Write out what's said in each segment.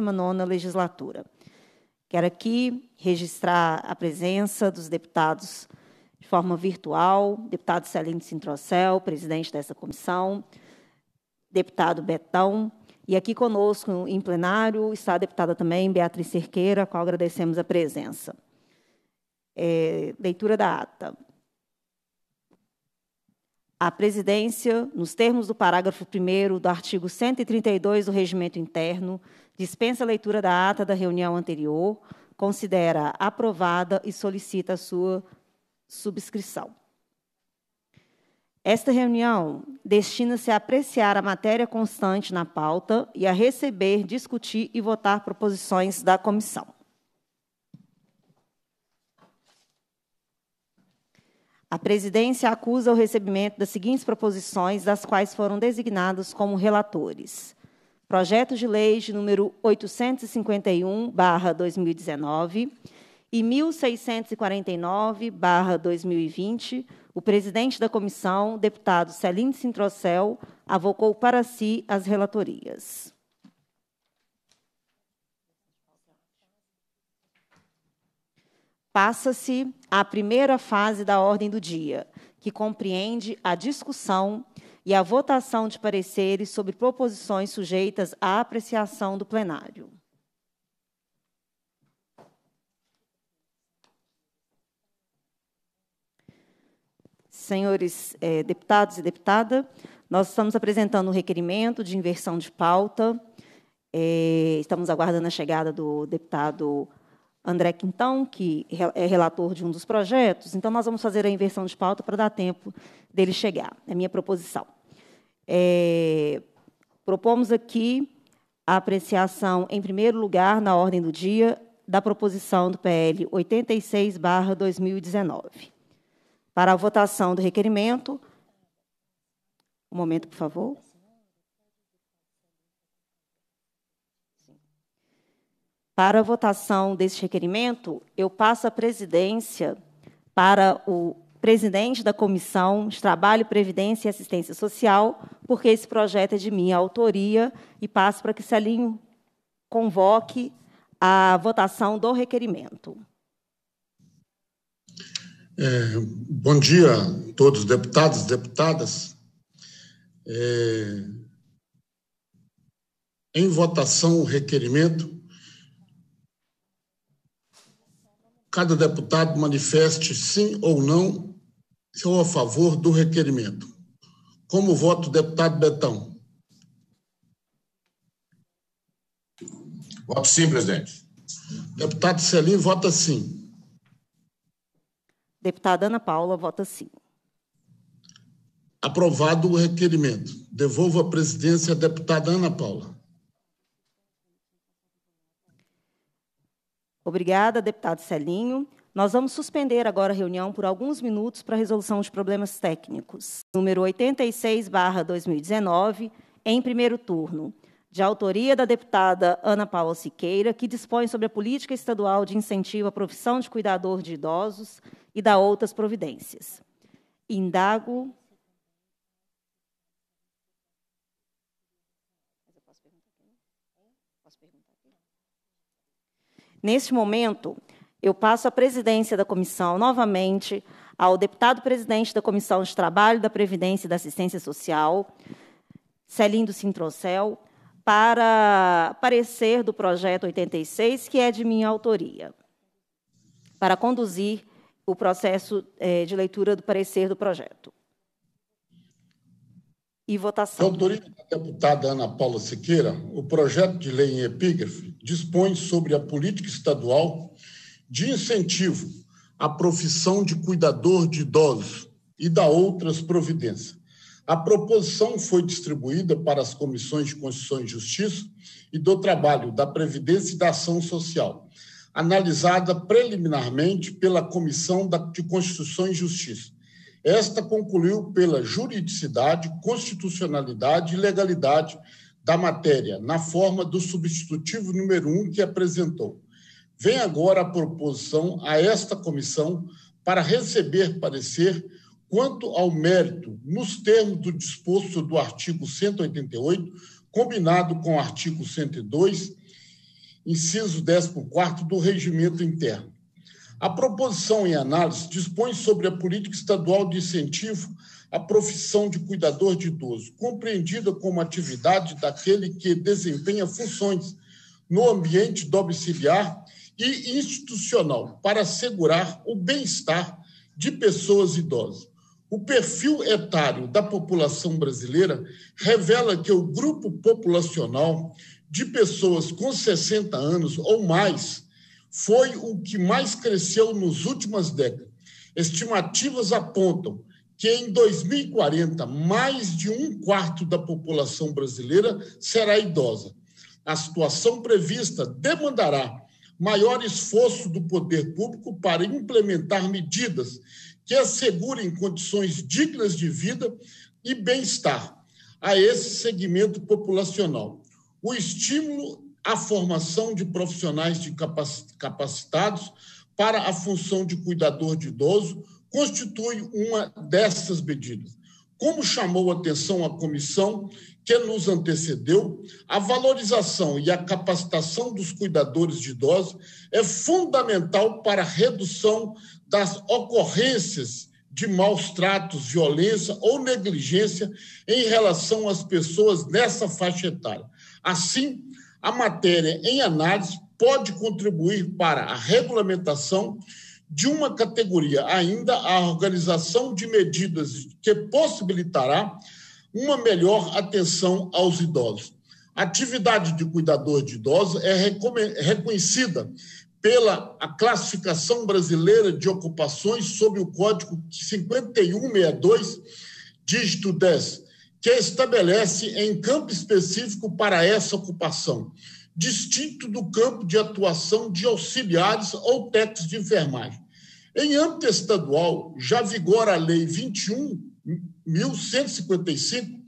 19ª legislatura. Quero aqui registrar a presença dos deputados de forma virtual, deputado Celino Sintrocel, presidente dessa comissão, deputado Betão, e aqui conosco em plenário está a deputada também Beatriz Cerqueira, a qual agradecemos a presença. É, leitura da ata. A presidência, nos termos do parágrafo 1 do artigo 132 do Regimento Interno, dispensa a leitura da ata da reunião anterior, considera aprovada e solicita a sua subscrição. Esta reunião destina-se a apreciar a matéria constante na pauta e a receber, discutir e votar proposições da comissão. A presidência acusa o recebimento das seguintes proposições, das quais foram designados como relatores. Projetos de lei de número 851/2019 e 1649/2020, o presidente da comissão, deputado Celine Sintrocel, avocou para si as relatorias. Passa-se à primeira fase da ordem do dia, que compreende a discussão e a votação de pareceres sobre proposições sujeitas à apreciação do plenário. Senhores eh, deputados e deputada, nós estamos apresentando um requerimento de inversão de pauta. Eh, estamos aguardando a chegada do deputado André Quintão, que é relator de um dos projetos, então nós vamos fazer a inversão de pauta para dar tempo dele chegar. É a minha proposição. É, propomos aqui a apreciação, em primeiro lugar, na ordem do dia, da proposição do PL 86-2019. Para a votação do requerimento. Um momento, por favor. Para a votação desse requerimento, eu passo a presidência para o presidente da Comissão de Trabalho, Previdência e Assistência Social, porque esse projeto é de minha autoria, e passo para que Celinho convoque a votação do requerimento. É, bom dia a todos, deputados, deputadas. É, em votação o requerimento cada deputado manifeste sim ou não ou a favor do requerimento. Como voto o deputado Betão? Voto sim, presidente. Deputado Celim vota sim. Deputada Ana Paula vota sim. Aprovado o requerimento. Devolvo a presidência à deputada Ana Paula. Obrigada, deputado Celinho. Nós vamos suspender agora a reunião por alguns minutos para a resolução de problemas técnicos. Número 86/2019, em primeiro turno, de autoria da deputada Ana Paula Siqueira, que dispõe sobre a política estadual de incentivo à profissão de cuidador de idosos e da outras providências. Indago Neste momento, eu passo a presidência da comissão novamente ao deputado presidente da Comissão de Trabalho, da Previdência e da Assistência Social, Celindo Sintrocel, para parecer do projeto 86, que é de minha autoria, para conduzir o processo eh, de leitura do parecer do projeto e votação. autoria da deputada Ana Paula Siqueira, o projeto de lei em epígrafe dispõe sobre a política estadual de incentivo à profissão de cuidador de idosos e da outras providências. A proposição foi distribuída para as comissões de Constituição e Justiça e do Trabalho, da Previdência e da Ação Social, analisada preliminarmente pela Comissão de Constituição e Justiça esta concluiu pela juridicidade, constitucionalidade e legalidade da matéria, na forma do substitutivo número 1 um que apresentou. Vem agora a proposição a esta comissão para receber parecer quanto ao mérito, nos termos do disposto do artigo 188, combinado com o artigo 102, inciso 14 do regimento interno. A proposição em análise dispõe sobre a política estadual de incentivo à profissão de cuidador de idoso, compreendida como atividade daquele que desempenha funções no ambiente domiciliar e institucional para assegurar o bem-estar de pessoas idosas. O perfil etário da população brasileira revela que o grupo populacional de pessoas com 60 anos ou mais foi o que mais cresceu nas últimas décadas. Estimativas apontam que em 2040, mais de um quarto da população brasileira será idosa. A situação prevista demandará maior esforço do poder público para implementar medidas que assegurem condições dignas de vida e bem-estar a esse segmento populacional. O estímulo a formação de profissionais de capacitados para a função de cuidador de idoso constitui uma dessas medidas. Como chamou atenção a comissão que nos antecedeu, a valorização e a capacitação dos cuidadores de idosos é fundamental para a redução das ocorrências de maus tratos, violência ou negligência em relação às pessoas nessa faixa etária. Assim, a matéria em análise pode contribuir para a regulamentação de uma categoria, ainda a organização de medidas que possibilitará uma melhor atenção aos idosos. A atividade de cuidador de idosos é reconhecida pela classificação brasileira de ocupações sob o código 5162, dígito 10, que estabelece em campo específico para essa ocupação, distinto do campo de atuação de auxiliares ou técnicos de enfermagem. Em âmbito estadual, já vigora a Lei 21.155,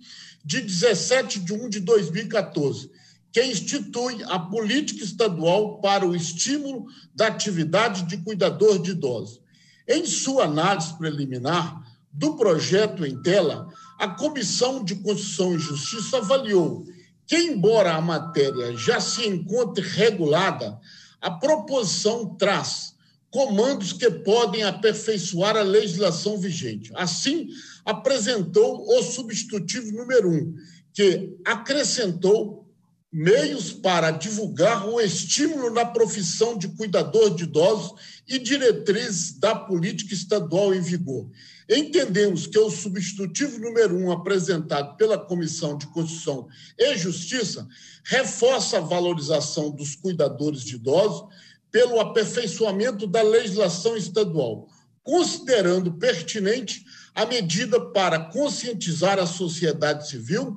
de 17 de 1 de 2014, que institui a política estadual para o estímulo da atividade de cuidador de idosos. Em sua análise preliminar do projeto em tela, a Comissão de Constituição e Justiça avaliou que, embora a matéria já se encontre regulada, a proposição traz comandos que podem aperfeiçoar a legislação vigente. Assim, apresentou o substitutivo número um, que acrescentou meios para divulgar o estímulo na profissão de cuidador de idosos e diretrizes da política estadual em vigor. Entendemos que é o substitutivo número um apresentado pela Comissão de Constituição e Justiça reforça a valorização dos cuidadores de idosos pelo aperfeiçoamento da legislação estadual, considerando pertinente a medida para conscientizar a sociedade civil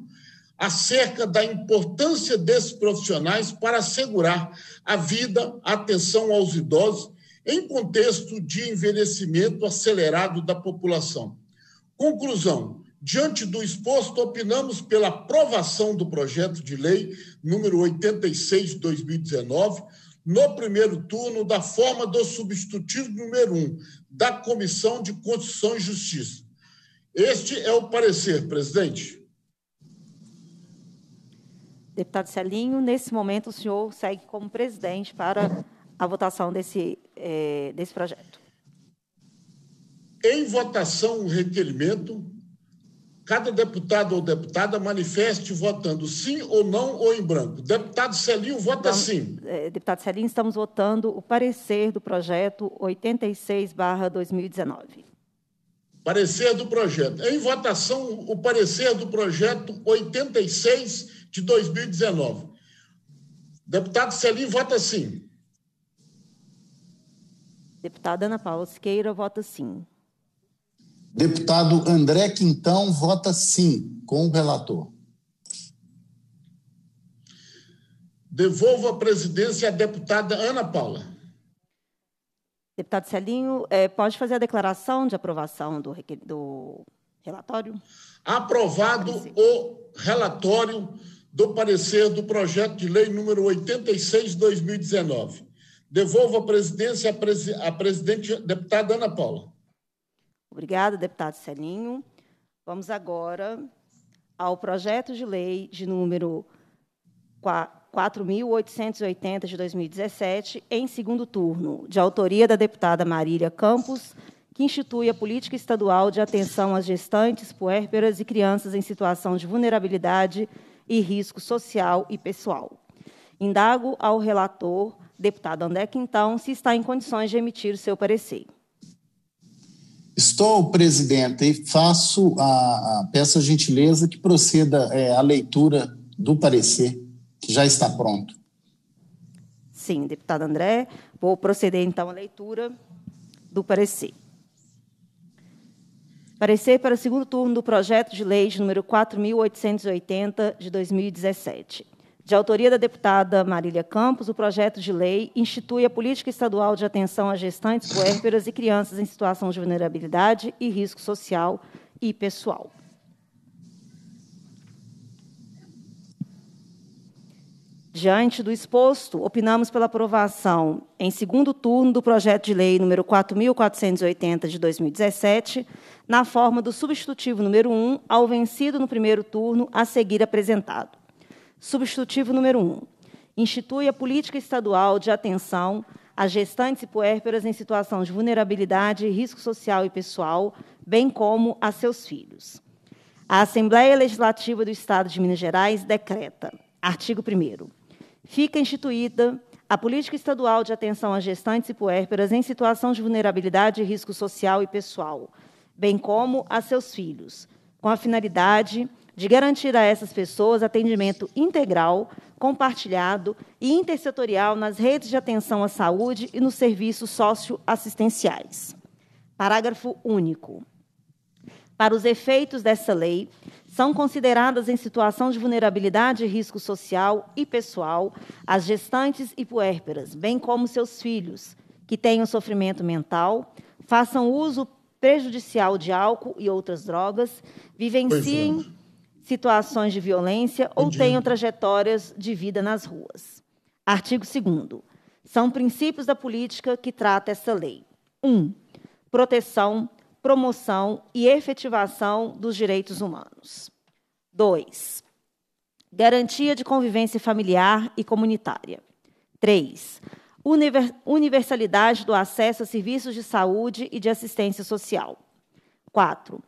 acerca da importância desses profissionais para assegurar a vida, a atenção aos idosos em contexto de envelhecimento acelerado da população. Conclusão: diante do exposto, opinamos pela aprovação do projeto de lei número 86 de 2019, no primeiro turno, da forma do substitutivo número 1 da Comissão de Constituição e Justiça. Este é o parecer, presidente. Deputado Celinho, nesse momento o senhor segue como presidente para a votação desse, é, desse projeto. Em votação, o requerimento, cada deputado ou deputada manifeste votando sim ou não ou em branco. Deputado Celinho, vota sim. É, deputado Celinho, estamos votando o parecer do projeto 86-2019. Parecer do projeto. Em votação, o parecer do projeto 86 de 2019. Deputado Celinho vota sim. Deputada Ana Paula Siqueira vota sim. Deputado André Quintão vota sim, com o relator. Devolvo a presidência à deputada Ana Paula. Deputado Celinho, é, pode fazer a declaração de aprovação do, do relatório? Aprovado o relatório do parecer do projeto de lei número 86-2019. Devolvo a presidência à, presidente, deputada Ana Paula. Obrigada, deputado Celinho. Vamos agora ao projeto de lei de número 4.880 de 2017, em segundo turno, de autoria da deputada Marília Campos, que institui a política estadual de atenção às gestantes, puérperas e crianças em situação de vulnerabilidade e risco social e pessoal. Indago ao relator Deputado André então, se está em condições de emitir o seu parecer. Estou, presidente, e faço a, a peço a gentileza que proceda é, a leitura do parecer, que já está pronto. Sim, deputado André, vou proceder então à leitura do parecer. Parecer para o segundo turno do projeto de lei de número 4.880 de 2017. De autoria da deputada Marília Campos, o projeto de lei institui a Política Estadual de Atenção a Gestantes, Puérperas e Crianças em Situação de Vulnerabilidade e Risco Social e Pessoal. Diante do exposto, opinamos pela aprovação em segundo turno do projeto de lei número 4480 de 2017, na forma do substitutivo número 1 ao vencido no primeiro turno a seguir apresentado. Substitutivo número 1. Um, institui a política estadual de atenção a gestantes e puérperas em situação de vulnerabilidade, risco social e pessoal, bem como a seus filhos. A Assembleia Legislativa do Estado de Minas Gerais decreta, artigo 1 Fica instituída a Política Estadual de Atenção a Gestantes e Puérperas em Situação de Vulnerabilidade e Risco Social e Pessoal, bem como a seus filhos, com a finalidade de de garantir a essas pessoas atendimento integral, compartilhado e intersetorial nas redes de atenção à saúde e nos serviços socioassistenciais. Parágrafo único. Para os efeitos dessa lei, são consideradas em situação de vulnerabilidade e risco social e pessoal as gestantes e puérperas, bem como seus filhos, que tenham sofrimento mental, façam uso prejudicial de álcool e outras drogas, é, vivenciem situações de violência ou Entendi. tenham trajetórias de vida nas ruas. Artigo 2 São princípios da política que trata essa lei. 1. Um, proteção, promoção e efetivação dos direitos humanos. 2. Garantia de convivência familiar e comunitária. 3. Universalidade do acesso a serviços de saúde e de assistência social. 4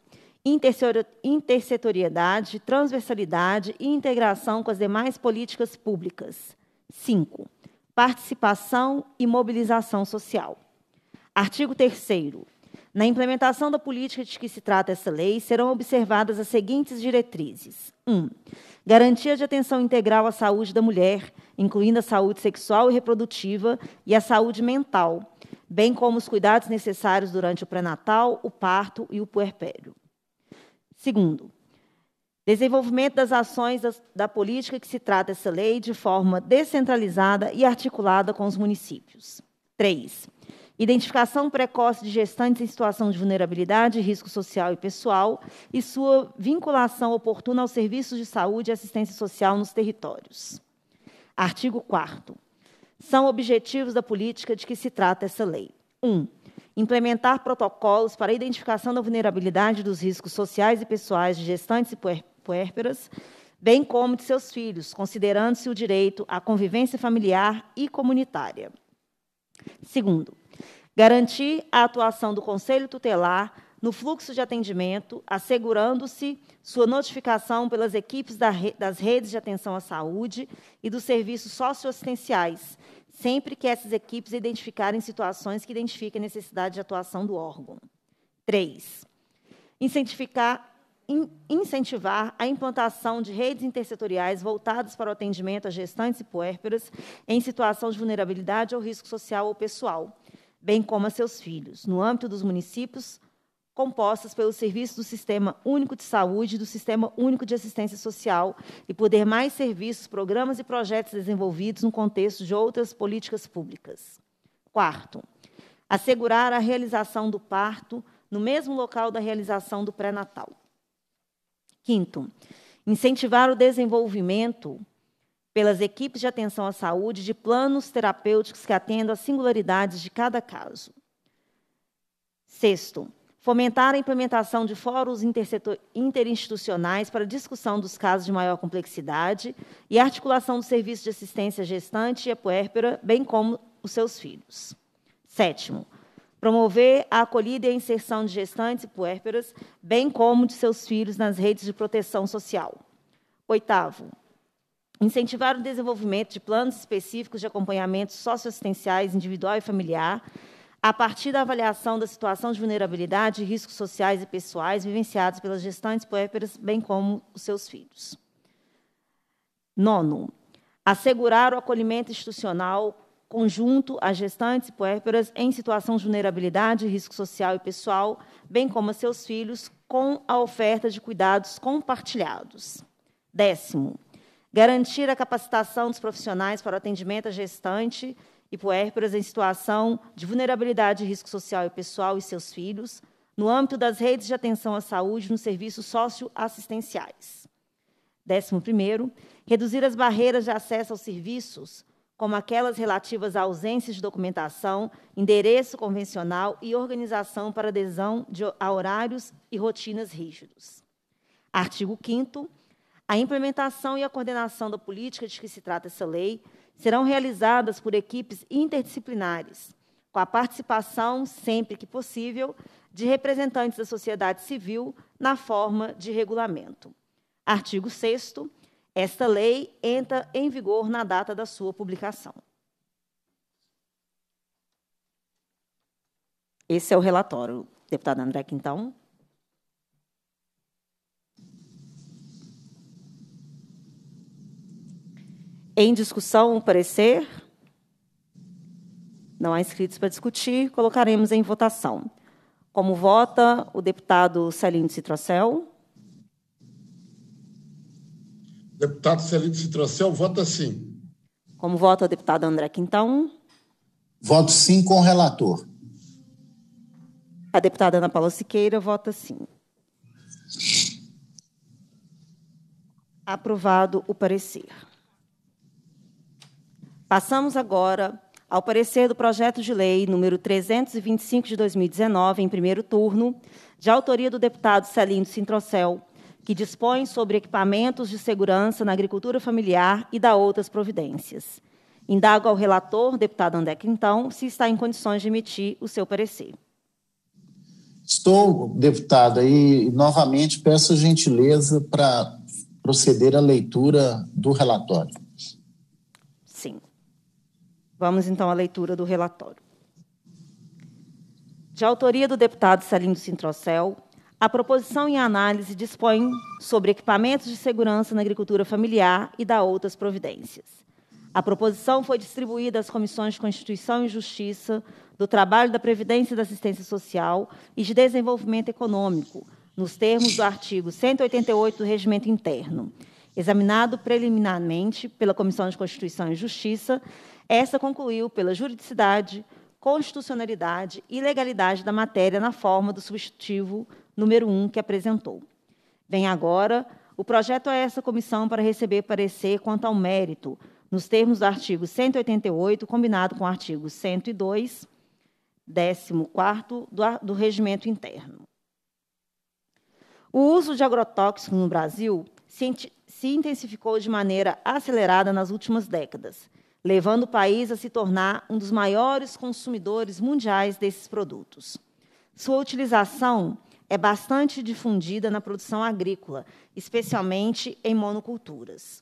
intersetoriedade, transversalidade e integração com as demais políticas públicas. 5. Participação e mobilização social. Artigo 3 Na implementação da política de que se trata essa lei, serão observadas as seguintes diretrizes. 1. Um, garantia de atenção integral à saúde da mulher, incluindo a saúde sexual e reprodutiva e a saúde mental, bem como os cuidados necessários durante o pré-natal, o parto e o puerpério. Segundo, desenvolvimento das ações da, da política que se trata essa lei de forma descentralizada e articulada com os municípios. Três, identificação precoce de gestantes em situação de vulnerabilidade, risco social e pessoal e sua vinculação oportuna aos serviços de saúde e assistência social nos territórios. Artigo 4 São objetivos da política de que se trata essa lei. 1. Um, implementar protocolos para identificação da vulnerabilidade dos riscos sociais e pessoais de gestantes e puérperas, bem como de seus filhos, considerando-se o direito à convivência familiar e comunitária. Segundo, garantir a atuação do Conselho Tutelar no fluxo de atendimento, assegurando-se sua notificação pelas equipes das redes de atenção à saúde e dos serviços socioassistenciais, sempre que essas equipes identificarem situações que identifiquem necessidade de atuação do órgão. 3. Incentivar, incentivar a implantação de redes intersetoriais voltadas para o atendimento a gestantes e puérperas em situação de vulnerabilidade ou risco social ou pessoal, bem como a seus filhos, no âmbito dos municípios compostas pelos serviços do Sistema Único de Saúde e do Sistema Único de Assistência Social, e por demais serviços, programas e projetos desenvolvidos no contexto de outras políticas públicas. Quarto, assegurar a realização do parto no mesmo local da realização do pré-natal. Quinto, incentivar o desenvolvimento pelas equipes de atenção à saúde de planos terapêuticos que atendam às singularidades de cada caso. Sexto, fomentar a implementação de fóruns interinstitucionais para discussão dos casos de maior complexidade e articulação do serviço de assistência gestante e a puérpera, bem como os seus filhos. Sétimo, promover a acolhida e a inserção de gestantes e puérperas, bem como de seus filhos nas redes de proteção social. Oitavo, incentivar o desenvolvimento de planos específicos de acompanhamento socioassistenciais individual e familiar, a partir da avaliação da situação de vulnerabilidade, riscos sociais e pessoais vivenciados pelas gestantes puérperas, bem como os seus filhos. Nono, assegurar o acolhimento institucional conjunto às gestantes puérperas em situação de vulnerabilidade, risco social e pessoal, bem como a seus filhos, com a oferta de cuidados compartilhados. Décimo, garantir a capacitação dos profissionais para o atendimento à gestante, e puérperas em situação de vulnerabilidade e risco social e pessoal e seus filhos, no âmbito das redes de atenção à saúde nos serviços socioassistenciais. primeiro, Reduzir as barreiras de acesso aos serviços, como aquelas relativas à ausência de documentação, endereço convencional e organização para adesão de, a horários e rotinas rígidos. Artigo 5. A implementação e a coordenação da política de que se trata essa lei serão realizadas por equipes interdisciplinares, com a participação, sempre que possível, de representantes da sociedade civil na forma de regulamento. Artigo 6. Esta lei entra em vigor na data da sua publicação. Esse é o relatório, deputado André Quintão. Em discussão, o parecer? Não há inscritos para discutir, colocaremos em votação. Como vota o deputado Celino Citrocel? Deputado Celino Citrocel vota sim. Como vota o deputado André Quintão? Voto sim com o relator. A deputada Ana Paula Siqueira vota sim. Aprovado o parecer. Passamos agora ao parecer do projeto de lei número 325 de 2019, em primeiro turno, de autoria do deputado Celindo Sintrocel, que dispõe sobre equipamentos de segurança na agricultura familiar e dá outras providências. Indago ao relator, deputado Andeca, então, se está em condições de emitir o seu parecer. Estou, deputada, e novamente peço gentileza para proceder à leitura do relatório. Vamos então à leitura do relatório. De autoria do deputado Salindo Sintrocel, a proposição em análise dispõe sobre equipamentos de segurança na agricultura familiar e da outras providências. A proposição foi distribuída às comissões de Constituição e Justiça, do Trabalho da Previdência e da Assistência Social e de Desenvolvimento Econômico, nos termos do artigo 188 do Regimento Interno, Examinado preliminarmente pela Comissão de Constituição e Justiça, essa concluiu pela juridicidade, constitucionalidade e legalidade da matéria na forma do substitutivo número 1 que apresentou. Vem agora o projeto a essa comissão para receber parecer quanto ao mérito, nos termos do artigo 188, combinado com o artigo 102, 14 do, do regimento interno. O uso de agrotóxicos no Brasil se intensificou de maneira acelerada nas últimas décadas, levando o país a se tornar um dos maiores consumidores mundiais desses produtos. Sua utilização é bastante difundida na produção agrícola, especialmente em monoculturas.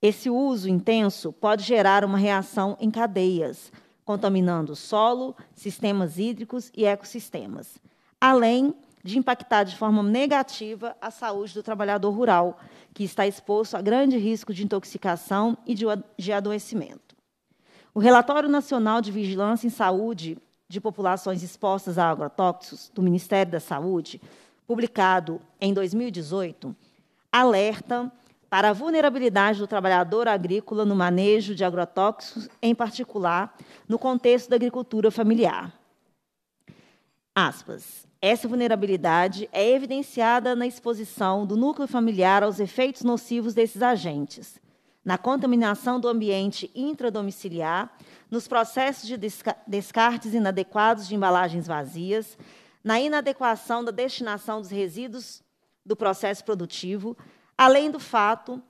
Esse uso intenso pode gerar uma reação em cadeias, contaminando o solo, sistemas hídricos e ecossistemas, além de impactar de forma negativa a saúde do trabalhador rural, que está exposto a grande risco de intoxicação e de adoecimento. O Relatório Nacional de Vigilância em Saúde de Populações Expostas a Agrotóxicos do Ministério da Saúde, publicado em 2018, alerta para a vulnerabilidade do trabalhador agrícola no manejo de agrotóxicos, em particular no contexto da agricultura familiar. Aspas. Essa vulnerabilidade é evidenciada na exposição do núcleo familiar aos efeitos nocivos desses agentes, na contaminação do ambiente intradomiciliar, nos processos de descartes inadequados de embalagens vazias, na inadequação da destinação dos resíduos do processo produtivo, além do fato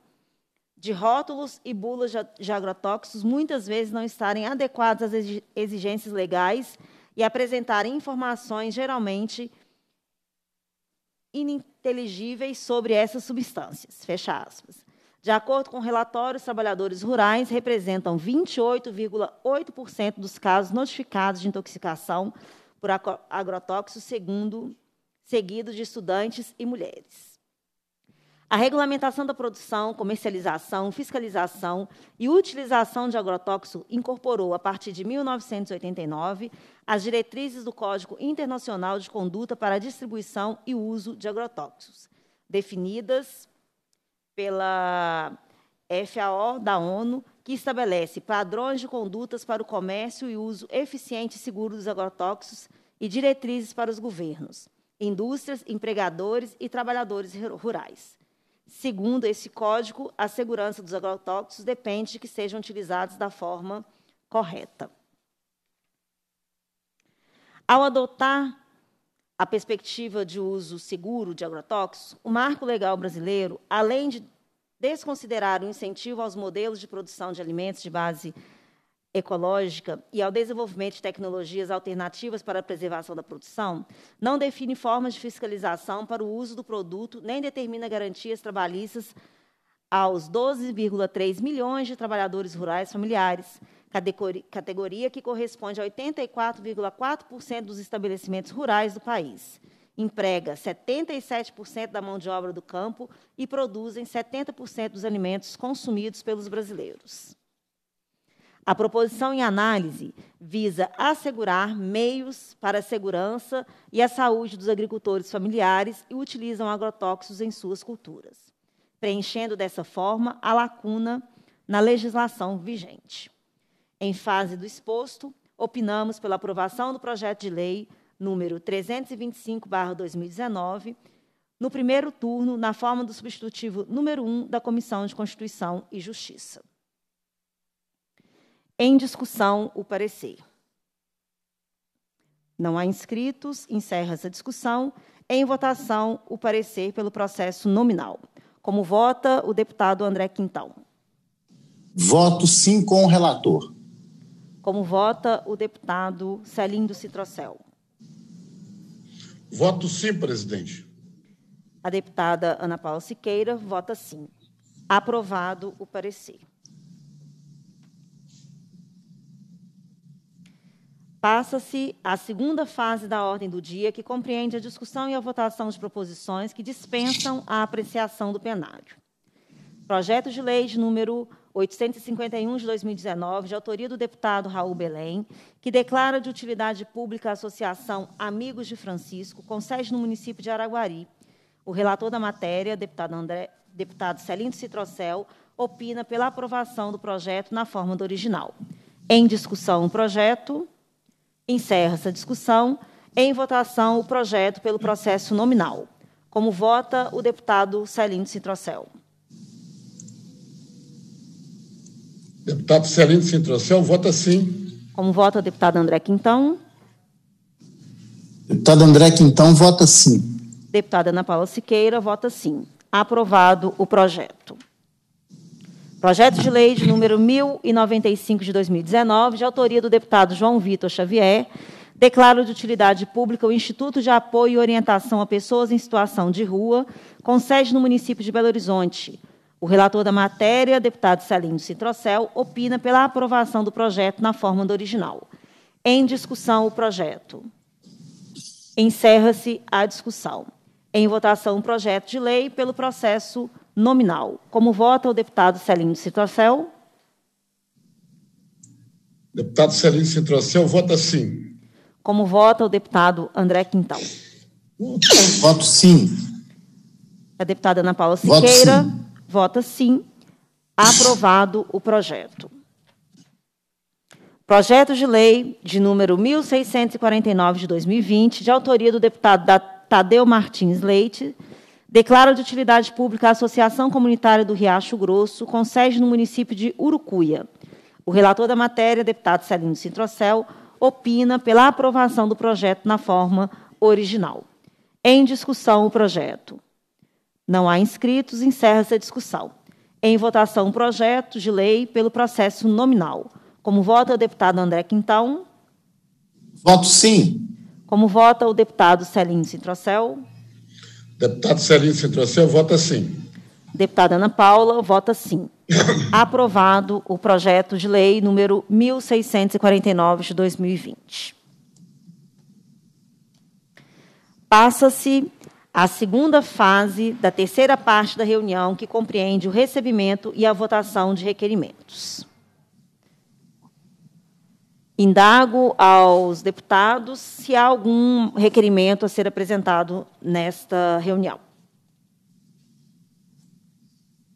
de rótulos e bulas de agrotóxicos muitas vezes não estarem adequados às exigências legais e apresentar informações geralmente ininteligíveis sobre essas substâncias. Fecha aspas. De acordo com relatórios, trabalhadores rurais representam 28,8% dos casos notificados de intoxicação por agrotóxicos, segundo, seguidos de estudantes e mulheres a regulamentação da produção, comercialização, fiscalização e utilização de agrotóxico incorporou, a partir de 1989, as diretrizes do Código Internacional de Conduta para a Distribuição e Uso de Agrotóxicos, definidas pela FAO da ONU, que estabelece padrões de condutas para o comércio e uso eficiente e seguro dos agrotóxicos e diretrizes para os governos, indústrias, empregadores e trabalhadores rurais. Segundo esse código, a segurança dos agrotóxicos depende de que sejam utilizados da forma correta. Ao adotar a perspectiva de uso seguro de agrotóxicos, o marco legal brasileiro, além de desconsiderar o incentivo aos modelos de produção de alimentos de base ecológica e ao desenvolvimento de tecnologias alternativas para a preservação da produção, não define formas de fiscalização para o uso do produto, nem determina garantias trabalhistas aos 12,3 milhões de trabalhadores rurais familiares, categoria que corresponde a 84,4% dos estabelecimentos rurais do país. Emprega 77% da mão de obra do campo e produzem 70% dos alimentos consumidos pelos brasileiros. A proposição em análise visa assegurar meios para a segurança e a saúde dos agricultores familiares e utilizam agrotóxicos em suas culturas, preenchendo dessa forma a lacuna na legislação vigente. Em fase do exposto, opinamos pela aprovação do projeto de lei número 325/2019 no primeiro turno, na forma do substitutivo número 1 da Comissão de Constituição e Justiça. Em discussão, o parecer. Não há inscritos, encerra essa discussão. Em votação, o parecer pelo processo nominal. Como vota o deputado André Quintão? Voto sim com o relator. Como vota o deputado Celindo Citrocel? Voto sim, presidente. A deputada Ana Paula Siqueira vota sim. Aprovado o parecer. Passa-se a segunda fase da ordem do dia, que compreende a discussão e a votação de proposições que dispensam a apreciação do plenário. Projeto de lei de número 851 de 2019, de autoria do deputado Raul Belém, que declara de utilidade pública a Associação Amigos de Francisco, com sede no município de Araguari. O relator da matéria, deputado, André, deputado Celindo Citrocel, opina pela aprovação do projeto na forma do original. Em discussão, o projeto. Encerra-se a discussão. Em votação, o projeto pelo processo nominal. Como vota o deputado Celino Cintrocel? Deputado Celino Cintrocel, vota sim. Como vota o deputado André Quintão? Deputado André Quintão, vota sim. Deputada Ana Paula Siqueira, vota sim. Aprovado o projeto. Projeto de lei de número 1095 de 2019, de autoria do deputado João Vitor Xavier, declaro de utilidade pública o Instituto de Apoio e Orientação a Pessoas em Situação de Rua, com sede no município de Belo Horizonte. O relator da matéria, deputado Celinho Citrocel, opina pela aprovação do projeto na forma do original. Em discussão, o projeto. Encerra-se a discussão. Em votação, o projeto de lei pelo processo nominal. Como vota o deputado Celino Citrocel? Deputado Celino Citrocel vota sim. Como vota o deputado André Quintal? Voto sim. A deputada Ana Paula Siqueira vota sim. Aprovado o projeto. Projeto de lei de número 1649 de 2020, de autoria do deputado Tadeu Martins Leite, Declaro de utilidade pública a Associação Comunitária do Riacho Grosso, com sede no município de Urucuia. O relator da matéria, deputado Celino Cintrocel, opina pela aprovação do projeto na forma original. Em discussão o projeto. Não há inscritos, encerra-se a discussão. Em votação o projeto de lei pelo processo nominal. Como vota o deputado André Quintão? Voto sim. Como vota o deputado Celino Cintrocel? Deputado Celinho Citrocel vota sim. Deputada Ana Paula vota sim. Aprovado o projeto de lei número 1649 de 2020. Passa-se a segunda fase da terceira parte da reunião, que compreende o recebimento e a votação de requerimentos. Indago aos deputados se há algum requerimento a ser apresentado nesta reunião.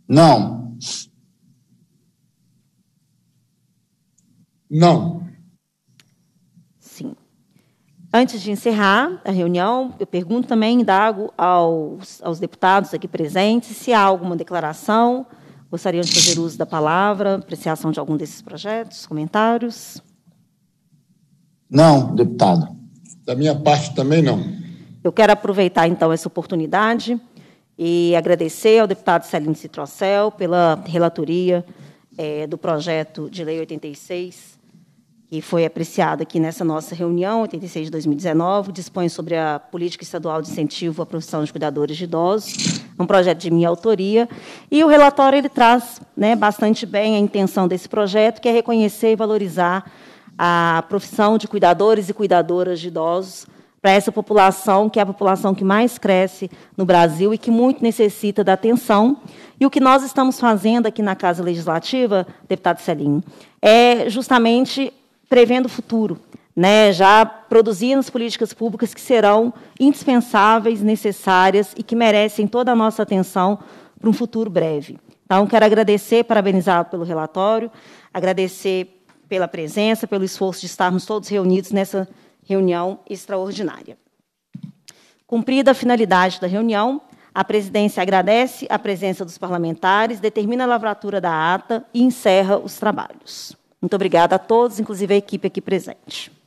Não. Não. Sim. Antes de encerrar a reunião, eu pergunto também, indago aos, aos deputados aqui presentes se há alguma declaração, gostariam de fazer uso da palavra, apreciação de algum desses projetos, comentários. Não, deputado. Da minha parte também não. Eu quero aproveitar então essa oportunidade e agradecer ao deputado Celino Citrocel pela relatoria é, do projeto de lei 86, que foi apreciado aqui nessa nossa reunião, 86 de 2019, dispõe sobre a política estadual de incentivo à profissão de cuidadores de idosos, um projeto de minha autoria, e o relatório ele traz né, bastante bem a intenção desse projeto, que é reconhecer e valorizar a profissão de cuidadores e cuidadoras de idosos para essa população, que é a população que mais cresce no Brasil e que muito necessita da atenção. E o que nós estamos fazendo aqui na Casa Legislativa, deputado Celinho é justamente prevendo o futuro, né, já produzindo as políticas públicas que serão indispensáveis, necessárias e que merecem toda a nossa atenção para um futuro breve. Então, quero agradecer, parabenizar pelo relatório, agradecer pela presença, pelo esforço de estarmos todos reunidos nessa reunião extraordinária. Cumprida a finalidade da reunião, a presidência agradece a presença dos parlamentares, determina a lavratura da ata e encerra os trabalhos. Muito obrigada a todos, inclusive a equipe aqui presente.